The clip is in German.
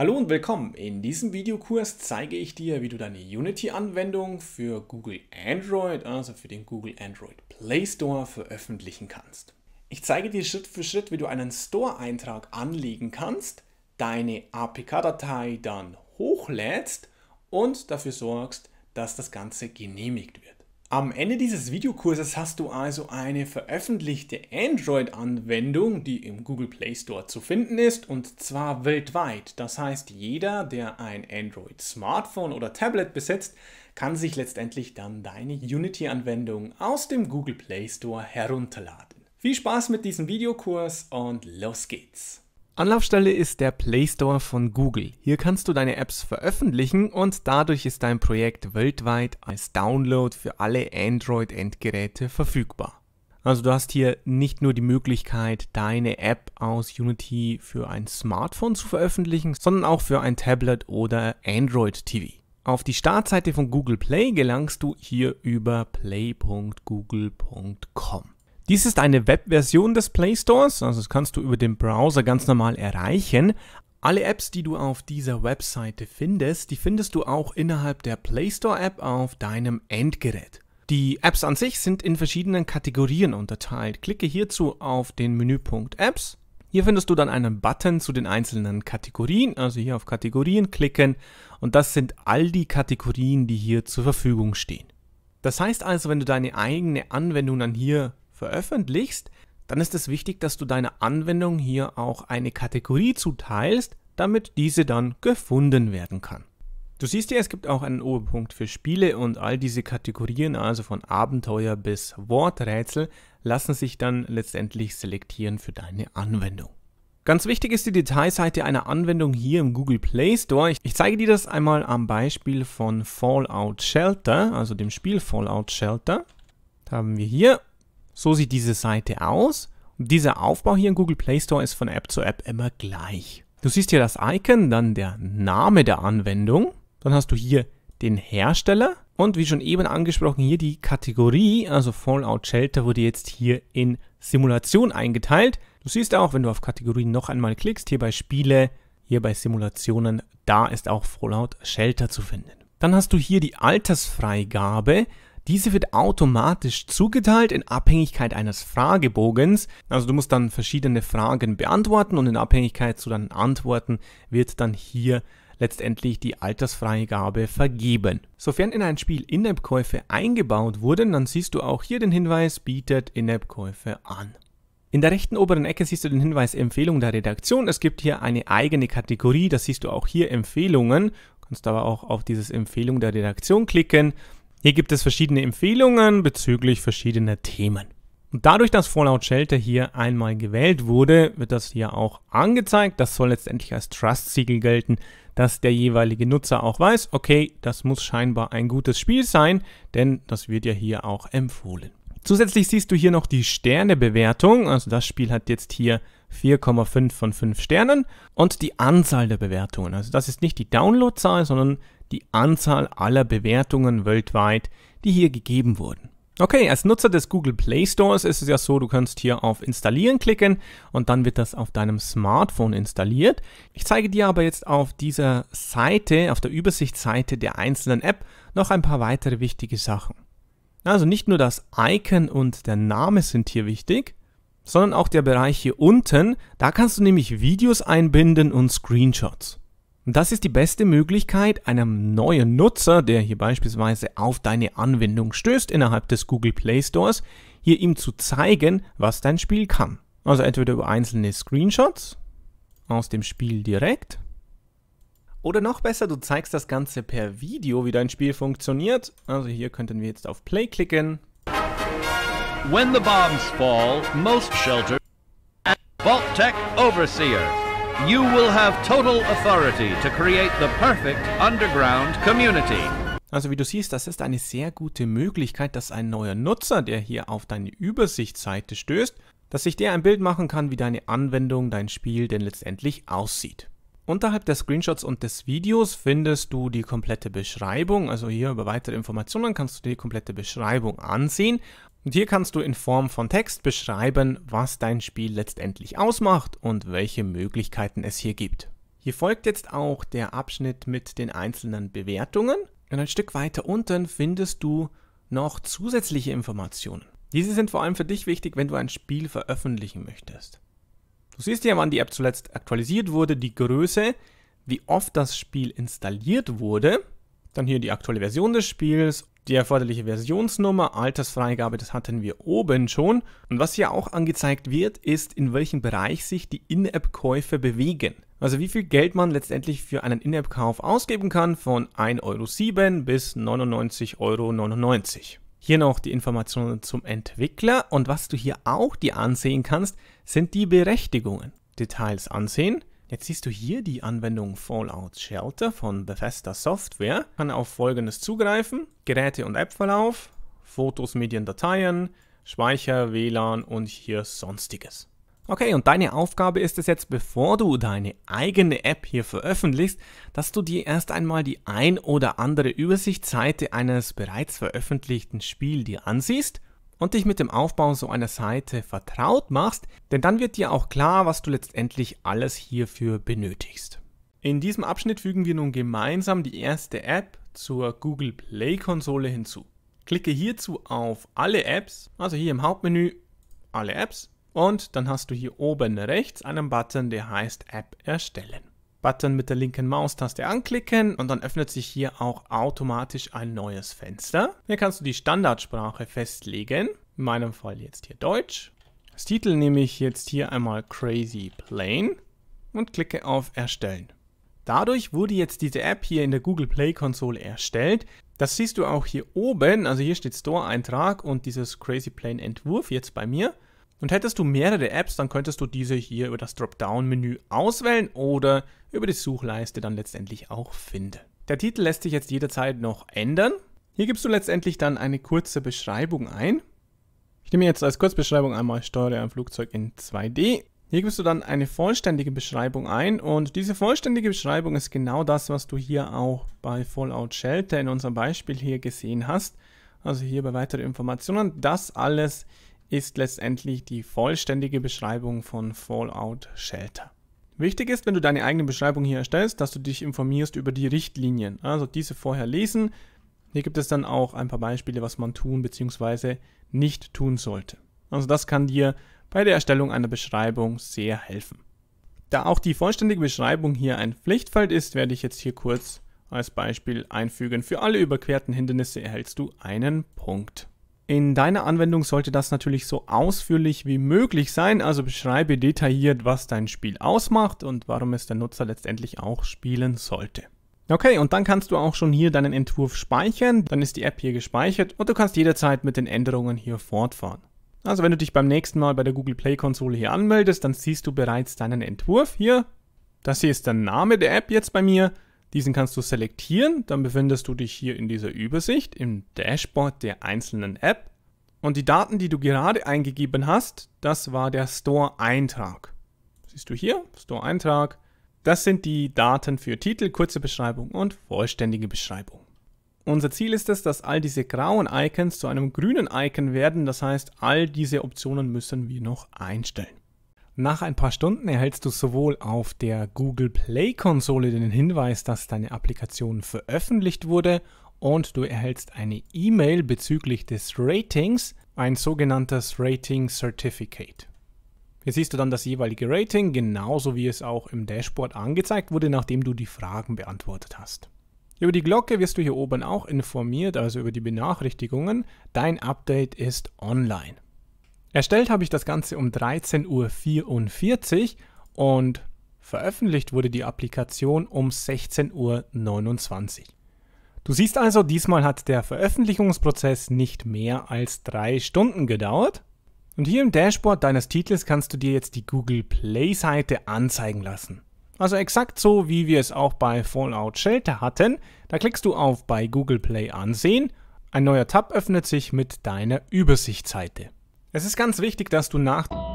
Hallo und willkommen. In diesem Videokurs zeige ich dir, wie du deine Unity-Anwendung für Google Android, also für den Google Android Play Store, veröffentlichen kannst. Ich zeige dir Schritt für Schritt, wie du einen Store-Eintrag anlegen kannst, deine APK-Datei dann hochlädst und dafür sorgst, dass das Ganze genehmigt wird. Am Ende dieses Videokurses hast du also eine veröffentlichte Android-Anwendung, die im Google Play Store zu finden ist und zwar weltweit. Das heißt, jeder, der ein Android-Smartphone oder Tablet besitzt, kann sich letztendlich dann deine Unity-Anwendung aus dem Google Play Store herunterladen. Viel Spaß mit diesem Videokurs und los geht's! Anlaufstelle ist der Play Store von Google. Hier kannst du deine Apps veröffentlichen und dadurch ist dein Projekt weltweit als Download für alle Android-Endgeräte verfügbar. Also du hast hier nicht nur die Möglichkeit, deine App aus Unity für ein Smartphone zu veröffentlichen, sondern auch für ein Tablet oder Android TV. Auf die Startseite von Google Play gelangst du hier über play.google.com. Dies ist eine Webversion des Play Stores, also das kannst du über den Browser ganz normal erreichen. Alle Apps, die du auf dieser Webseite findest, die findest du auch innerhalb der Play Store App auf deinem Endgerät. Die Apps an sich sind in verschiedenen Kategorien unterteilt. Klicke hierzu auf den Menüpunkt Apps. Hier findest du dann einen Button zu den einzelnen Kategorien, also hier auf Kategorien klicken und das sind all die Kategorien, die hier zur Verfügung stehen. Das heißt also, wenn du deine eigene Anwendung dann hier veröffentlichst, dann ist es wichtig, dass du deiner Anwendung hier auch eine Kategorie zuteilst, damit diese dann gefunden werden kann. Du siehst ja, es gibt auch einen Oberpunkt für Spiele und all diese Kategorien, also von Abenteuer bis Worträtsel, lassen sich dann letztendlich selektieren für deine Anwendung. Ganz wichtig ist die Detailseite einer Anwendung hier im Google Play Store. Ich zeige dir das einmal am Beispiel von Fallout Shelter, also dem Spiel Fallout Shelter. Da haben wir hier so sieht diese Seite aus. Und dieser Aufbau hier im Google Play Store ist von App zu App immer gleich. Du siehst hier das Icon, dann der Name der Anwendung. Dann hast du hier den Hersteller und wie schon eben angesprochen hier die Kategorie, also Fallout Shelter wurde jetzt hier in Simulation eingeteilt. Du siehst auch, wenn du auf Kategorien noch einmal klickst, hier bei Spiele, hier bei Simulationen, da ist auch Fallout Shelter zu finden. Dann hast du hier die Altersfreigabe. Diese wird automatisch zugeteilt in Abhängigkeit eines Fragebogens. Also du musst dann verschiedene Fragen beantworten und in Abhängigkeit zu deinen Antworten wird dann hier letztendlich die Altersfreigabe vergeben. Sofern in ein Spiel In-App-Käufe eingebaut wurden, dann siehst du auch hier den Hinweis, bietet In-App-Käufe an. In der rechten oberen Ecke siehst du den Hinweis Empfehlung der Redaktion. Es gibt hier eine eigene Kategorie, das siehst du auch hier Empfehlungen. Du kannst aber auch auf dieses Empfehlung der Redaktion klicken hier gibt es verschiedene Empfehlungen bezüglich verschiedener Themen. Und dadurch, dass Fallout Shelter hier einmal gewählt wurde, wird das hier auch angezeigt. Das soll letztendlich als Trust-Siegel gelten, dass der jeweilige Nutzer auch weiß, okay, das muss scheinbar ein gutes Spiel sein, denn das wird ja hier auch empfohlen. Zusätzlich siehst du hier noch die Sternebewertung. Also das Spiel hat jetzt hier 4,5 von 5 Sternen und die Anzahl der Bewertungen. Also das ist nicht die Downloadzahl, sondern die Anzahl aller Bewertungen weltweit, die hier gegeben wurden. Okay, als Nutzer des Google Play Stores ist es ja so, du kannst hier auf Installieren klicken und dann wird das auf deinem Smartphone installiert. Ich zeige dir aber jetzt auf dieser Seite, auf der Übersichtsseite der einzelnen App, noch ein paar weitere wichtige Sachen. Also nicht nur das Icon und der Name sind hier wichtig, sondern auch der Bereich hier unten. Da kannst du nämlich Videos einbinden und Screenshots. Und das ist die beste Möglichkeit, einem neuen Nutzer, der hier beispielsweise auf deine Anwendung stößt innerhalb des Google Play Stores, hier ihm zu zeigen, was dein Spiel kann. Also entweder über einzelne Screenshots aus dem Spiel direkt oder noch besser, du zeigst das Ganze per Video, wie dein Spiel funktioniert. Also hier könnten wir jetzt auf Play klicken. When the bombs fall, most shelter. Vault Tech Overseer you will have total authority to create the perfect underground community. Also wie du siehst, das ist eine sehr gute Möglichkeit, dass ein neuer Nutzer, der hier auf deine Übersichtsseite stößt, dass sich der ein Bild machen kann, wie deine Anwendung, dein Spiel denn letztendlich aussieht. Unterhalb der Screenshots und des Videos findest du die komplette Beschreibung, also hier über weitere Informationen kannst du dir die komplette Beschreibung ansehen und hier kannst du in Form von Text beschreiben, was dein Spiel letztendlich ausmacht und welche Möglichkeiten es hier gibt. Hier folgt jetzt auch der Abschnitt mit den einzelnen Bewertungen und ein Stück weiter unten findest du noch zusätzliche Informationen. Diese sind vor allem für dich wichtig, wenn du ein Spiel veröffentlichen möchtest. Du siehst hier, wann die App zuletzt aktualisiert wurde, die Größe, wie oft das Spiel installiert wurde, dann hier die aktuelle Version des Spiels die erforderliche Versionsnummer, Altersfreigabe, das hatten wir oben schon. Und was hier auch angezeigt wird, ist, in welchem Bereich sich die In-App-Käufe bewegen. Also wie viel Geld man letztendlich für einen In-App-Kauf ausgeben kann, von 1,07 Euro bis 99,99 Euro. Hier noch die Informationen zum Entwickler und was du hier auch dir ansehen kannst, sind die Berechtigungen. Details ansehen, Jetzt siehst du hier die Anwendung Fallout Shelter von Bethesda Software. Kann auf folgendes zugreifen. Geräte und App-Verlauf, Fotos, Medien, Dateien, Speicher, WLAN und hier Sonstiges. Okay, und deine Aufgabe ist es jetzt, bevor du deine eigene App hier veröffentlichst, dass du dir erst einmal die ein oder andere Übersichtsseite eines bereits veröffentlichten Spiels dir ansiehst und dich mit dem Aufbau so einer Seite vertraut machst, denn dann wird dir auch klar, was du letztendlich alles hierfür benötigst. In diesem Abschnitt fügen wir nun gemeinsam die erste App zur Google Play Konsole hinzu. Klicke hierzu auf Alle Apps, also hier im Hauptmenü Alle Apps und dann hast du hier oben rechts einen Button, der heißt App erstellen. Button mit der linken Maustaste anklicken und dann öffnet sich hier auch automatisch ein neues Fenster. Hier kannst du die Standardsprache festlegen, in meinem Fall jetzt hier Deutsch. Als Titel nehme ich jetzt hier einmal Crazy Plane und klicke auf Erstellen. Dadurch wurde jetzt diese App hier in der Google Play Konsole erstellt. Das siehst du auch hier oben, also hier steht Store-Eintrag und dieses Crazy Plane Entwurf jetzt bei mir. Und hättest du mehrere Apps, dann könntest du diese hier über das Dropdown-Menü auswählen oder über die Suchleiste dann letztendlich auch finden. Der Titel lässt sich jetzt jederzeit noch ändern. Hier gibst du letztendlich dann eine kurze Beschreibung ein. Ich nehme jetzt als Kurzbeschreibung einmal Steuere ein Flugzeug in 2D. Hier gibst du dann eine vollständige Beschreibung ein und diese vollständige Beschreibung ist genau das, was du hier auch bei Fallout Shelter in unserem Beispiel hier gesehen hast. Also hier bei weitere Informationen. Das alles ist letztendlich die vollständige Beschreibung von Fallout Shelter. Wichtig ist, wenn du deine eigene Beschreibung hier erstellst, dass du dich informierst über die Richtlinien. Also diese vorher lesen. Hier gibt es dann auch ein paar Beispiele, was man tun bzw. nicht tun sollte. Also das kann dir bei der Erstellung einer Beschreibung sehr helfen. Da auch die vollständige Beschreibung hier ein Pflichtfeld ist, werde ich jetzt hier kurz als Beispiel einfügen. Für alle überquerten Hindernisse erhältst du einen Punkt. In deiner Anwendung sollte das natürlich so ausführlich wie möglich sein, also beschreibe detailliert, was dein Spiel ausmacht und warum es der Nutzer letztendlich auch spielen sollte. Okay, und dann kannst du auch schon hier deinen Entwurf speichern, dann ist die App hier gespeichert und du kannst jederzeit mit den Änderungen hier fortfahren. Also wenn du dich beim nächsten Mal bei der Google Play Konsole hier anmeldest, dann siehst du bereits deinen Entwurf hier. Das hier ist der Name der App jetzt bei mir diesen kannst du selektieren, dann befindest du dich hier in dieser Übersicht im Dashboard der einzelnen App. Und die Daten, die du gerade eingegeben hast, das war der Store-Eintrag. Siehst du hier, Store-Eintrag. Das sind die Daten für Titel, kurze Beschreibung und vollständige Beschreibung. Unser Ziel ist es, dass all diese grauen Icons zu einem grünen Icon werden. Das heißt, all diese Optionen müssen wir noch einstellen. Nach ein paar Stunden erhältst du sowohl auf der Google Play Konsole den Hinweis, dass deine Applikation veröffentlicht wurde, und du erhältst eine E-Mail bezüglich des Ratings, ein sogenanntes Rating Certificate. Hier siehst du dann das jeweilige Rating, genauso wie es auch im Dashboard angezeigt wurde, nachdem du die Fragen beantwortet hast. Über die Glocke wirst du hier oben auch informiert, also über die Benachrichtigungen. Dein Update ist online. Erstellt habe ich das Ganze um 13.44 Uhr und veröffentlicht wurde die Applikation um 16.29 Uhr. Du siehst also, diesmal hat der Veröffentlichungsprozess nicht mehr als drei Stunden gedauert. Und hier im Dashboard deines Titels kannst du dir jetzt die Google Play Seite anzeigen lassen. Also exakt so, wie wir es auch bei Fallout Shelter hatten. Da klickst du auf bei Google Play ansehen. Ein neuer Tab öffnet sich mit deiner Übersichtsseite. Es ist ganz wichtig, dass du nach